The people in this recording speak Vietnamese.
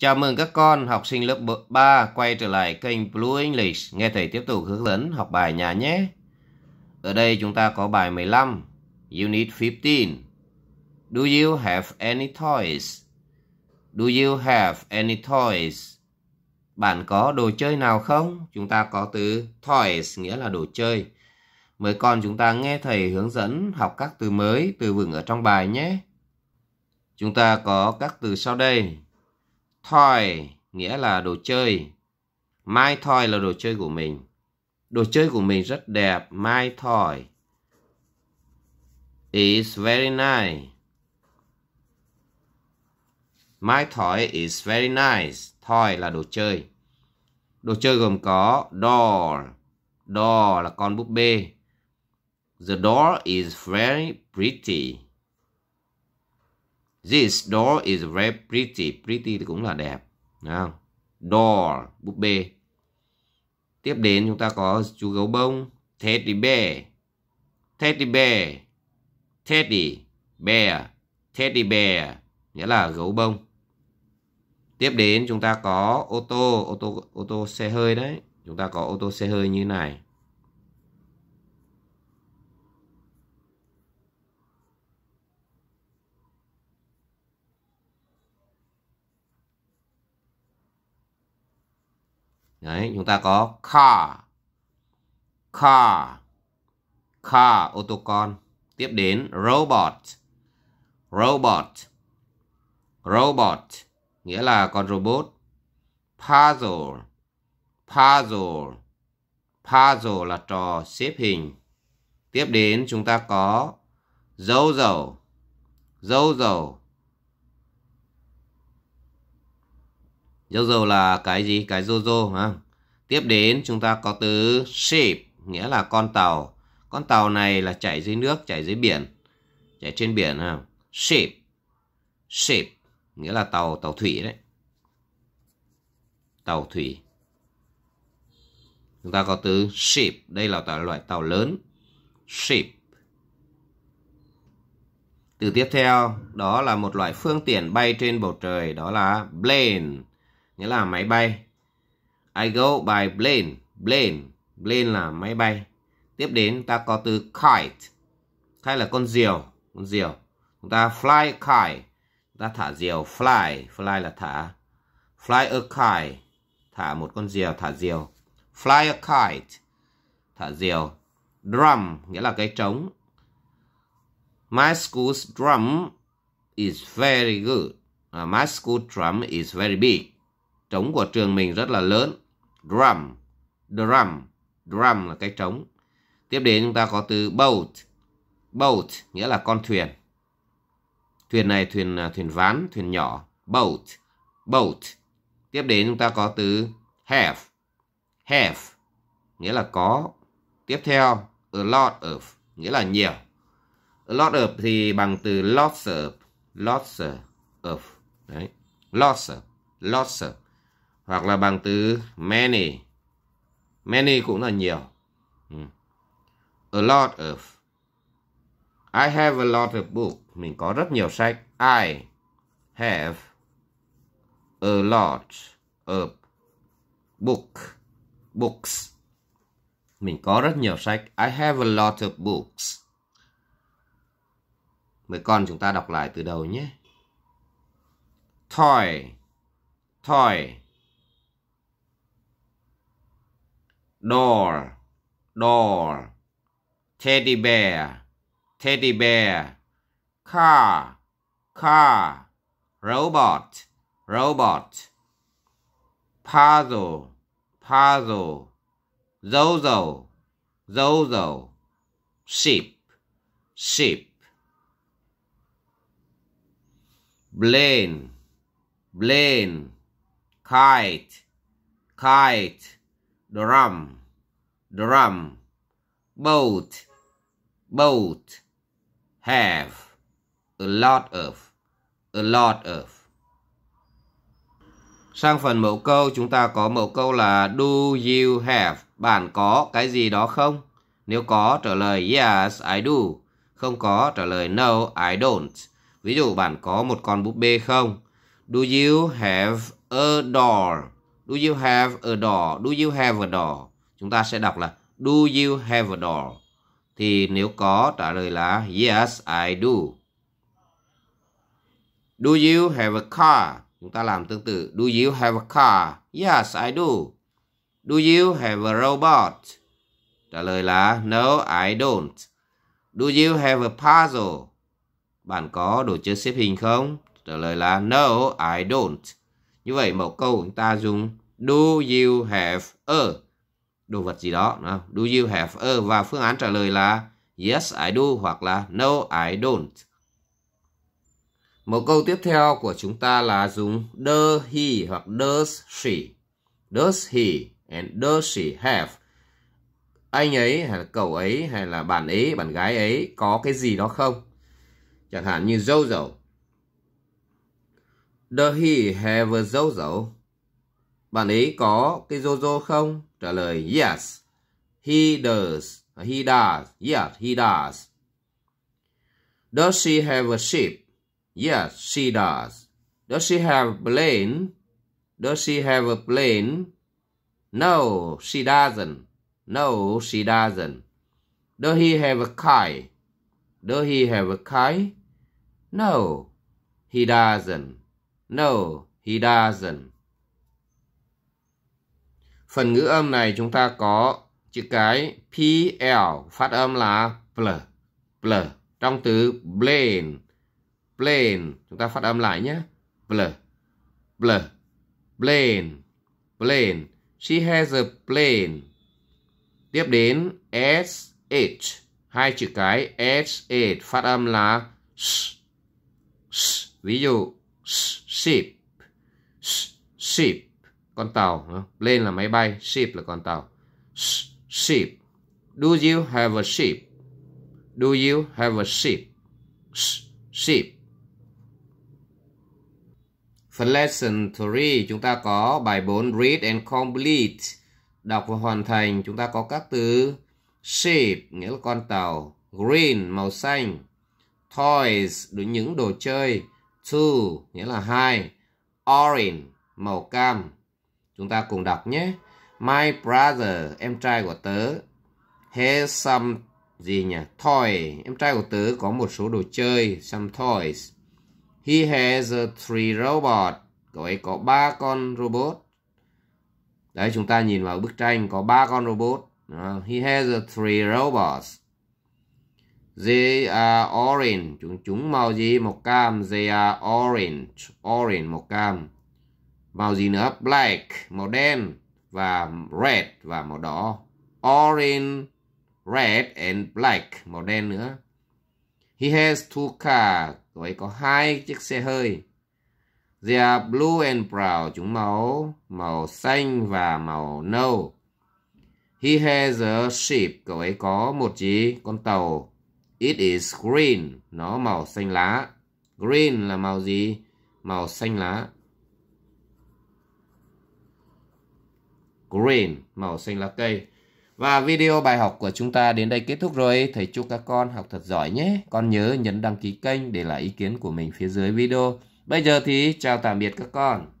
Chào mừng các con học sinh lớp 3 quay trở lại kênh Blue English. Nghe thầy tiếp tục hướng dẫn học bài nhà nhé. Ở đây chúng ta có bài 15. You need 15. Do you have any toys? Do you have any toys? Bạn có đồ chơi nào không? Chúng ta có từ toys nghĩa là đồ chơi. Mời con chúng ta nghe thầy hướng dẫn học các từ mới, từ vựng ở trong bài nhé. Chúng ta có các từ sau đây. Toy nghĩa là đồ chơi. My toy là đồ chơi của mình. Đồ chơi của mình rất đẹp. My toy is very nice. My toy is very nice. Toy là đồ chơi. Đồ chơi gồm có doll. Doll là con búp bê. The doll is very pretty. This door is very pretty. Pretty thì cũng là đẹp. Đúng không? búp bê. Tiếp đến chúng ta có chú gấu bông. Teddy bear. Teddy bear. Teddy bear. Teddy bear. Nghĩa là gấu bông. Tiếp đến chúng ta có ô tô, ô tô ô tô xe hơi đấy. Chúng ta có ô tô xe hơi như này. Đấy, chúng ta có car, car, car, ô tô con. Tiếp đến robot, robot, robot, nghĩa là con robot. Puzzle, puzzle, puzzle là trò xếp hình. Tiếp đến chúng ta có dấu dầu, dấu dầu, Jojo là cái gì? Cái Jojo ha. Tiếp đến chúng ta có từ ship nghĩa là con tàu. Con tàu này là chạy dưới nước, chạy dưới biển, chạy trên biển ha. Ship. Ship nghĩa là tàu tàu thủy đấy. Tàu thủy. Chúng ta có từ ship, đây là loại tàu lớn. Ship. Từ tiếp theo, đó là một loại phương tiện bay trên bầu trời, đó là plane nghĩa là máy bay I go by plane plane plane là máy bay tiếp đến ta có từ kite kite là con diều con diều chúng ta fly kite ta thả diều fly fly là thả fly a kite thả một con diều thả diều fly a kite thả diều drum nghĩa là cái trống my school's drum is very good uh, my school drum is very big trống của trường mình rất là lớn drum drum drum là cái trống tiếp đến chúng ta có từ boat boat nghĩa là con thuyền thuyền này thuyền à, thuyền ván thuyền nhỏ boat boat tiếp đến chúng ta có từ have have nghĩa là có tiếp theo a lot of nghĩa là nhiều a lot of thì bằng từ lots of lots of đấy lots of lots of hoặc là bằng từ many many cũng là nhiều ừ. a lot of I have a lot of book mình có rất nhiều sách I have a lot of book books mình có rất nhiều sách I have a lot of books mấy con chúng ta đọc lại từ đầu nhé toy toy doll, doll, teddy bear, teddy bear, car, car, robot, robot, puzzle, puzzle, zozo, zozo, sheep, sheep, plane, plane, kite, kite, drum, drum, boat, boat, have, a lot of, a lot of. Sang phần mẫu câu chúng ta có mẫu câu là do you have, bạn có cái gì đó không? Nếu có trả lời yes I do, không có trả lời no I don't. Ví dụ bạn có một con búp bê không? Do you have a doll? Do you have a doll? Do you have a doll? Chúng ta sẽ đọc là Do you have a doll? Thì nếu có trả lời là Yes, I do. Do you have a car? Chúng ta làm tương tự. Do you have a car? Yes, I do. Do you have a robot? Trả lời là No, I don't. Do you have a puzzle? Bạn có đồ chơi xếp hình không? Trả lời là No, I don't. Như vậy mẫu câu chúng ta dùng do you have a đồ vật gì đó. Do you have a và phương án trả lời là yes I do hoặc là no I don't. Mẫu câu tiếp theo của chúng ta là dùng does he hoặc does she. Does he and does she have. Anh ấy hay là cậu ấy hay là bạn ấy, bạn gái ấy có cái gì đó không? Chẳng hạn như Jojo The he have a Jojo. Bạn ấy có cái Jojo không? Trả lời yes. He does. He does. Yes, he does. Does she have a ship? Yes, she does. Does she have a plane? Does she have a plane? No, she doesn't. No, she doesn't. Does he have a kite? Does he have a kite? No, he doesn't. No, he doesn't. Phần ngữ âm này chúng ta có chữ cái PL phát âm là pl pl Trong từ plane, plane chúng ta phát âm lại nhé. pl pl plane, plane. She has a plane. Tiếp đến SH, hai chữ cái SH phát âm là sh, sh. Ví dụ ship ship con tàu lên là máy bay ship là con tàu ship do you have a ship do you have a ship ship Phần lesson 3 chúng ta có bài 4 read and complete đọc và hoàn thành chúng ta có các từ ship nghĩa là con tàu green màu xanh toys những đồ chơi two nghĩa là hai orange màu cam chúng ta cùng đọc nhé my brother em trai của tớ has some gì nhỉ toy em trai của tớ có một số đồ chơi some toys he has a three robot cậu ấy có ba con robot đấy chúng ta nhìn vào bức tranh có ba con robot he has a three robots They are orange. Chúng, chúng màu gì? Màu cam. They are orange. Orange, màu cam. Màu gì nữa? Black, màu đen. Và red, và màu đỏ. Orange, red and black. Màu đen nữa. He has two cars. Cậu ấy có hai chiếc xe hơi. They are blue and brown. Chúng màu màu xanh và màu nâu. He has a ship. Cậu ấy có một gì? Con tàu. It is green. Nó màu xanh lá. Green là màu gì? Màu xanh lá. Green, màu xanh lá cây. Và video bài học của chúng ta đến đây kết thúc rồi. Thầy chúc các con học thật giỏi nhé. Con nhớ nhấn đăng ký kênh để lại ý kiến của mình phía dưới video. Bây giờ thì chào tạm biệt các con.